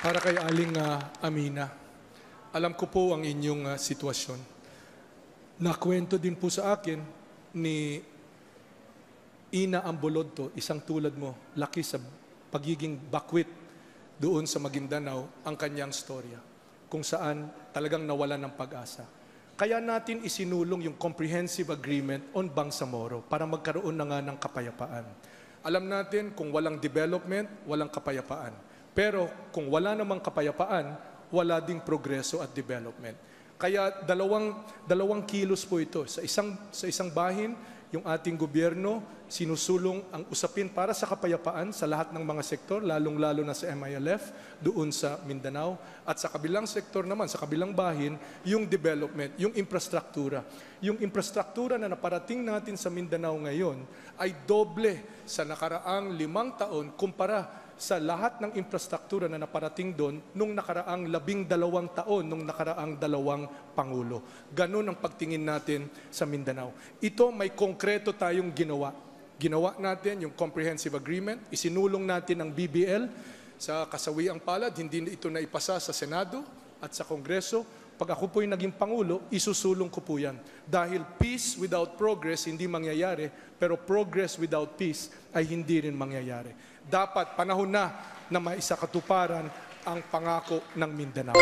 Para kay Aling uh, Amina, alam ko po ang inyong uh, sitwasyon. Nakwento din po sa akin ni Ina Ambolodto, isang tulad mo, laki sa pagiging bakwit doon sa Maguindanao, ang kanyang storya, kung saan talagang nawalan ng pag-asa. Kaya natin isinulong yung comprehensive agreement on Bangsamoro para magkaroon na nga ng kapayapaan. Alam natin kung walang development, walang kapayapaan. Pero kung wala namang kapayapaan, wala ding progreso at development. Kaya dalawang, dalawang kilos po ito. Sa isang, sa isang bahin, yung ating gobyerno sinusulong ang usapin para sa kapayapaan sa lahat ng mga sektor, lalong-lalo na sa MILF, doon sa Mindanao. At sa kabilang sektor naman, sa kabilang bahin, yung development, yung infrastruktura. Yung infrastruktura na naparating natin sa Mindanao ngayon ay doble sa nakaraang limang taon kumpara sa lahat ng infrastruktura na naparating doon nung nakaraang labing dalawang taon, nung nakaraang dalawang Pangulo. Ganun ang pagtingin natin sa Mindanao. Ito may konkreto tayong ginawa. Ginawa natin yung comprehensive agreement, isinulong natin ang BBL sa kasawiang palad, hindi ito na ipasa sa Senado at sa Kongreso, pag ako po'y naging Pangulo, isusulong ko po yan. Dahil peace without progress hindi mangyayari, pero progress without peace ay hindi rin mangyayari. Dapat panahon na na maisakatuparan ang pangako ng Mindanao.